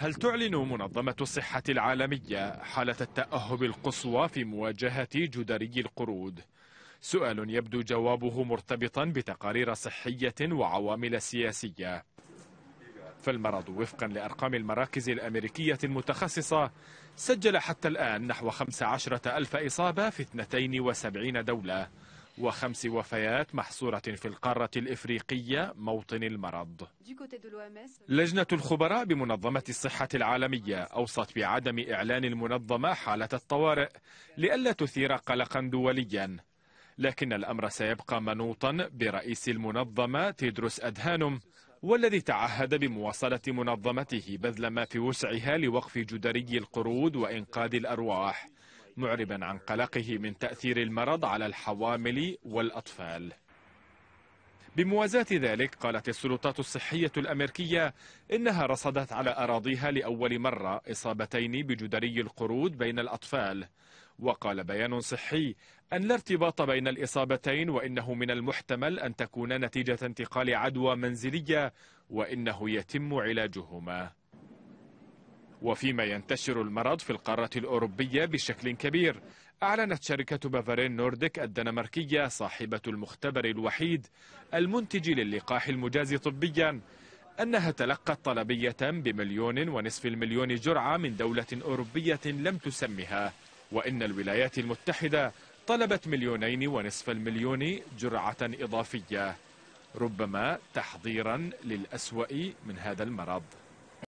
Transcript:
هل تعلن منظمة الصحة العالمية حالة التأهب القصوى في مواجهة جدري القرود؟ سؤال يبدو جوابه مرتبطا بتقارير صحية وعوامل سياسية فالمرض وفقا لأرقام المراكز الأمريكية المتخصصة سجل حتى الآن نحو 15 ألف إصابة في 72 دولة وخمس وفيات محصورة في القارة الإفريقية موطن المرض لجنة الخبراء بمنظمة الصحة العالمية أوصت بعدم إعلان المنظمة حالة الطوارئ لئلا تثير قلقا دوليا لكن الأمر سيبقى منوطا برئيس المنظمة تيدروس أدهانم والذي تعهد بمواصلة منظمته بذل ما في وسعها لوقف جدري القرود وإنقاذ الأرواح معربا عن قلقه من تأثير المرض على الحوامل والأطفال بموازاة ذلك قالت السلطات الصحية الأمريكية إنها رصدت على أراضيها لأول مرة إصابتين بجدري القرود بين الأطفال وقال بيان صحي أن لا ارتباط بين الإصابتين وإنه من المحتمل أن تكون نتيجة انتقال عدوى منزلية وإنه يتم علاجهما وفيما ينتشر المرض في القارة الأوروبية بشكل كبير أعلنت شركة بافارين نورديك الدنماركية صاحبة المختبر الوحيد المنتج للقاح المجاز طبيا أنها تلقت طلبية بمليون ونصف المليون جرعة من دولة أوروبية لم تسمها وإن الولايات المتحدة طلبت مليونين ونصف المليون جرعة إضافية ربما تحضيرا للأسوأ من هذا المرض